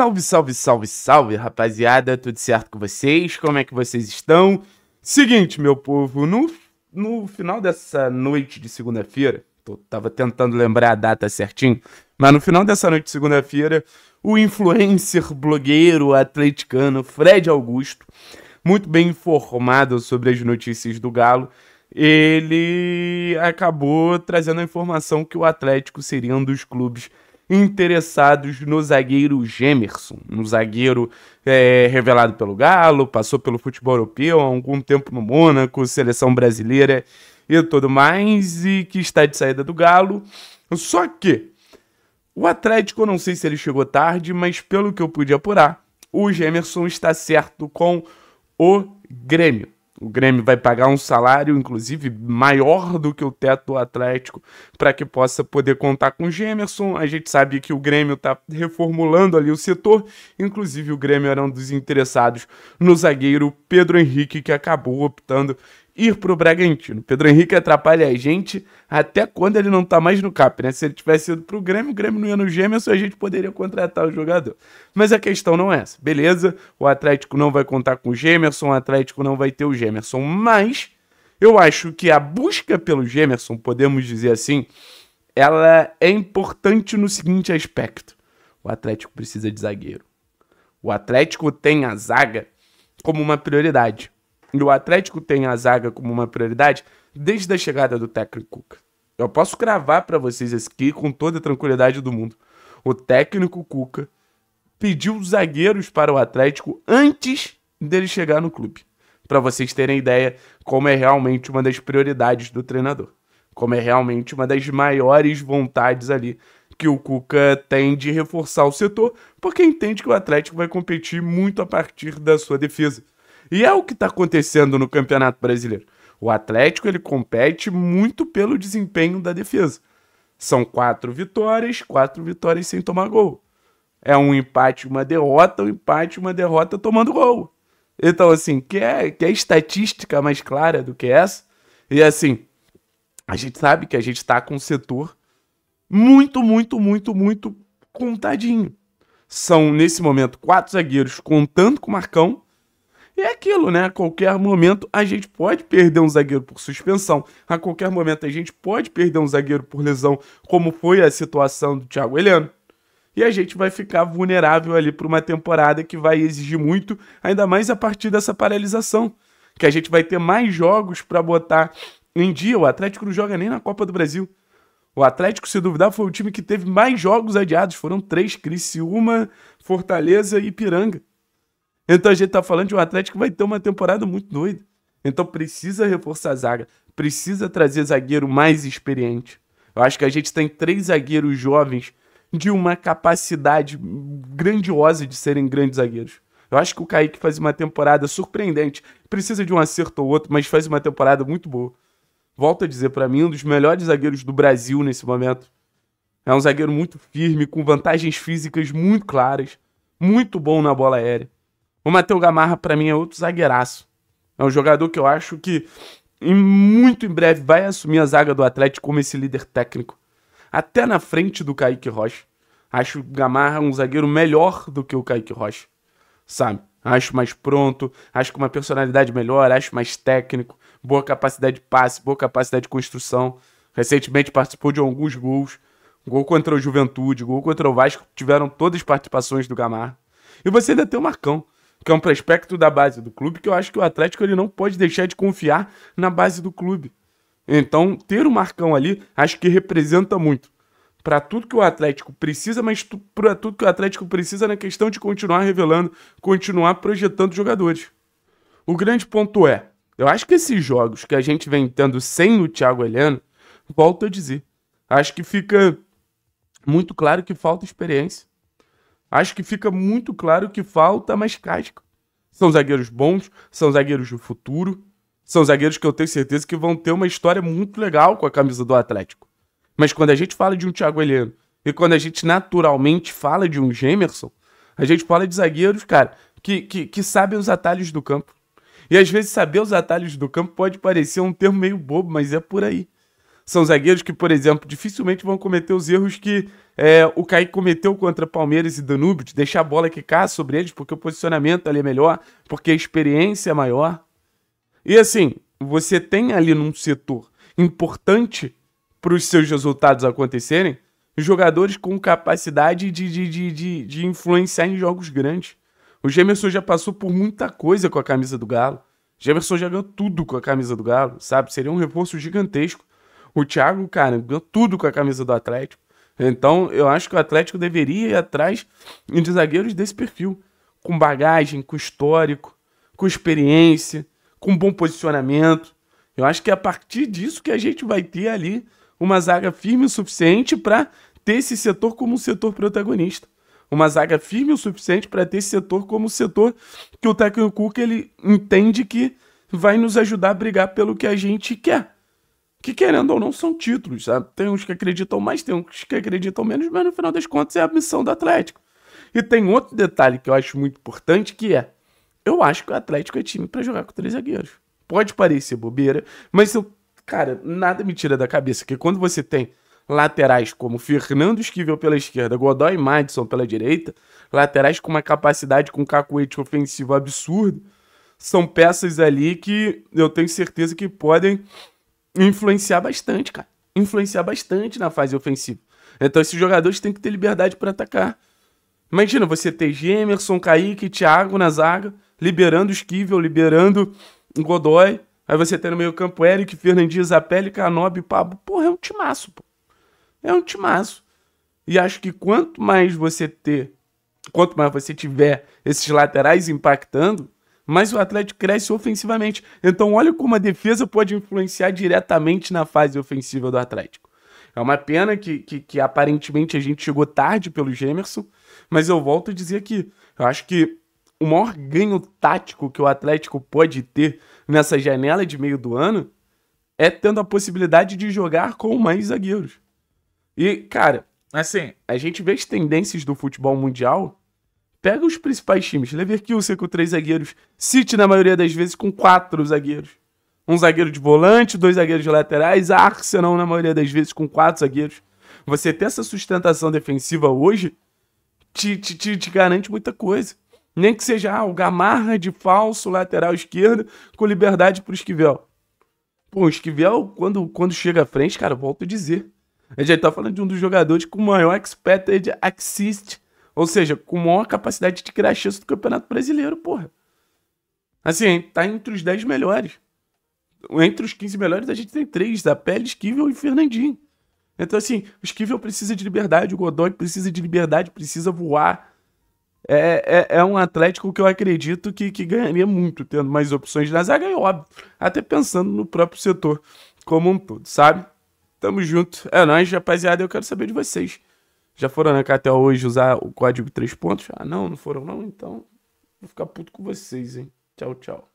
Salve, salve, salve, salve, rapaziada, tudo certo com vocês? Como é que vocês estão? Seguinte, meu povo, no, no final dessa noite de segunda-feira, tava tentando lembrar a data certinho, mas no final dessa noite de segunda-feira, o influencer, blogueiro, atleticano Fred Augusto, muito bem informado sobre as notícias do Galo, ele acabou trazendo a informação que o Atlético seria um dos clubes interessados no zagueiro Gemerson, no zagueiro é, revelado pelo Galo, passou pelo futebol europeu há algum tempo no Mônaco, seleção brasileira e tudo mais, e que está de saída do Galo. Só que o Atlético, eu não sei se ele chegou tarde, mas pelo que eu pude apurar, o Gemerson está certo com o Grêmio. O Grêmio vai pagar um salário, inclusive, maior do que o teto do Atlético, para que possa poder contar com o Gemerson. A gente sabe que o Grêmio está reformulando ali o setor. Inclusive, o Grêmio era um dos interessados no zagueiro Pedro Henrique, que acabou optando ir para o Bragantino. Pedro Henrique atrapalha a gente até quando ele não está mais no CAP, né? Se ele tivesse ido para o Grêmio, o Grêmio não ia no Gêmeos, a gente poderia contratar o jogador. Mas a questão não é essa. Beleza, o Atlético não vai contar com o Gemerson, o Atlético não vai ter o gêmeo mas eu acho que a busca pelo gêmeo podemos dizer assim, ela é importante no seguinte aspecto. O Atlético precisa de zagueiro. O Atlético tem a zaga como uma prioridade. E o Atlético tem a zaga como uma prioridade desde a chegada do técnico Cuca. Eu posso cravar para vocês aqui com toda a tranquilidade do mundo. O técnico Cuca pediu zagueiros para o Atlético antes dele chegar no clube. Para vocês terem ideia como é realmente uma das prioridades do treinador. Como é realmente uma das maiores vontades ali que o Cuca tem de reforçar o setor, porque entende que o Atlético vai competir muito a partir da sua defesa. E é o que está acontecendo no Campeonato Brasileiro. O Atlético ele compete muito pelo desempenho da defesa. São quatro vitórias, quatro vitórias sem tomar gol. É um empate, uma derrota, um empate, uma derrota tomando gol. Então, assim, quer que é, é estatística mais clara do que essa? E assim, a gente sabe que a gente está com um setor muito, muito, muito, muito contadinho. São, nesse momento, quatro zagueiros contando com o Marcão é aquilo, né? A qualquer momento a gente pode perder um zagueiro por suspensão, a qualquer momento a gente pode perder um zagueiro por lesão, como foi a situação do Thiago Heleno. E a gente vai ficar vulnerável ali para uma temporada que vai exigir muito, ainda mais a partir dessa paralisação, que a gente vai ter mais jogos para botar em dia. O Atlético não joga nem na Copa do Brasil. O Atlético, se duvidar, foi o time que teve mais jogos adiados. Foram três: Criciúma, Fortaleza e Piranga. Então a gente está falando de um Atlético que vai ter uma temporada muito doida. Então precisa reforçar a zaga, precisa trazer zagueiro mais experiente. Eu acho que a gente tem três zagueiros jovens de uma capacidade grandiosa de serem grandes zagueiros. Eu acho que o Kaique faz uma temporada surpreendente. Precisa de um acerto ou outro, mas faz uma temporada muito boa. Volto a dizer, para mim, um dos melhores zagueiros do Brasil nesse momento. É um zagueiro muito firme, com vantagens físicas muito claras, muito bom na bola aérea. O Matheus Gamarra, para mim, é outro zagueiraço. É um jogador que eu acho que em muito em breve vai assumir a zaga do Atlético como esse líder técnico. Até na frente do Kaique Rocha. Acho o Gamarra um zagueiro melhor do que o Kaique Rocha. Sabe? Acho mais pronto, acho com uma personalidade melhor, acho mais técnico, boa capacidade de passe, boa capacidade de construção. Recentemente participou de alguns gols. Gol contra o Juventude, gol contra o Vasco, tiveram todas as participações do Gamarra. E você ainda tem o Marcão, que é um prospecto da base do clube, que eu acho que o Atlético ele não pode deixar de confiar na base do clube. Então, ter o Marcão ali, acho que representa muito para tudo que o Atlético precisa, mas para tudo que o Atlético precisa na questão de continuar revelando, continuar projetando jogadores. O grande ponto é, eu acho que esses jogos que a gente vem tendo sem o Thiago Heleno, volto a dizer, acho que fica muito claro que falta experiência. Acho que fica muito claro que falta mais casca. São zagueiros bons, são zagueiros do futuro, são zagueiros que eu tenho certeza que vão ter uma história muito legal com a camisa do Atlético. Mas quando a gente fala de um Thiago Heleno e quando a gente naturalmente fala de um Gemerson, a gente fala de zagueiros, cara, que, que, que sabem os atalhos do campo. E às vezes saber os atalhos do campo pode parecer um termo meio bobo, mas é por aí. São zagueiros que, por exemplo, dificilmente vão cometer os erros que é, o Kaique cometeu contra Palmeiras e Danúbio, de deixar a bola quicar sobre eles, porque o posicionamento ali é melhor, porque a experiência é maior. E assim, você tem ali num setor importante para os seus resultados acontecerem, jogadores com capacidade de, de, de, de, de influenciar em jogos grandes. O Gemerson já passou por muita coisa com a camisa do Galo. Gemerson já ganhou tudo com a camisa do Galo, sabe? Seria um reforço gigantesco. O Thiago, cara, ganhou tudo com a camisa do Atlético. Então, eu acho que o Atlético deveria ir atrás de zagueiros desse perfil. Com bagagem, com histórico, com experiência, com bom posicionamento. Eu acho que é a partir disso que a gente vai ter ali uma zaga firme o suficiente para ter esse setor como um setor protagonista. Uma zaga firme o suficiente para ter esse setor como um setor que o técnico Cuca ele entende que vai nos ajudar a brigar pelo que a gente quer que querendo ou não são títulos, sabe? Tem uns que acreditam mais, tem uns que acreditam menos, mas no final das contas é a missão do Atlético. E tem outro detalhe que eu acho muito importante que é, eu acho que o Atlético é time para jogar com três zagueiros. Pode parecer bobeira, mas eu, cara, nada me tira da cabeça que quando você tem laterais como Fernando Esquivel pela esquerda, Godoy e Madison pela direita, laterais com uma capacidade com um cacuete ofensivo absurdo, são peças ali que eu tenho certeza que podem influenciar bastante, cara. Influenciar bastante na fase ofensiva. Então esses jogadores têm que ter liberdade para atacar. Imagina você ter Gemerson, Kaique, Thiago na zaga, liberando o Esquivel, liberando o Godoy. Aí você tem no meio campo Eric, Fernandes, Zapelli, Canobi, Pablo. Porra, é um timaço, pô. É um timaço. E acho que quanto mais você ter, quanto mais você tiver esses laterais impactando, mas o Atlético cresce ofensivamente. Então, olha como a defesa pode influenciar diretamente na fase ofensiva do Atlético. É uma pena que, que, que aparentemente a gente chegou tarde pelo Gemerson, mas eu volto a dizer aqui: eu acho que o maior ganho tático que o Atlético pode ter nessa janela de meio do ano é tendo a possibilidade de jogar com mais zagueiros. E, cara, assim, a gente vê as tendências do futebol mundial Pega os principais times. Leverkusen com três zagueiros. City, na maioria das vezes, com quatro zagueiros. Um zagueiro de volante, dois zagueiros de laterais. Arsenal, na maioria das vezes, com quatro zagueiros. Você ter essa sustentação defensiva hoje te, te, te, te garante muita coisa. Nem que seja ah, o Gamarra de falso lateral esquerdo com liberdade para o Esquivel. Pô, o Esquivel, quando, quando chega à frente, cara, volto a dizer. A gente tá falando de um dos jogadores com maior expected assist ou seja, com maior capacidade de criar chance do Campeonato Brasileiro, porra. Assim, tá entre os 10 melhores. Entre os 15 melhores, a gente tem três: a Pele, Esquivel e Fernandinho. Então, assim, o Esquivel precisa de liberdade, o Godoy precisa de liberdade, precisa voar. É, é, é um Atlético que eu acredito que, que ganharia muito, tendo mais opções na zaga, e óbvio, até pensando no próprio setor como um todo, sabe? Tamo junto. É nóis, rapaziada. Eu quero saber de vocês. Já foram na né, até hoje usar o código 3 pontos? Ah, não, não foram não, então vou ficar puto com vocês, hein? Tchau, tchau.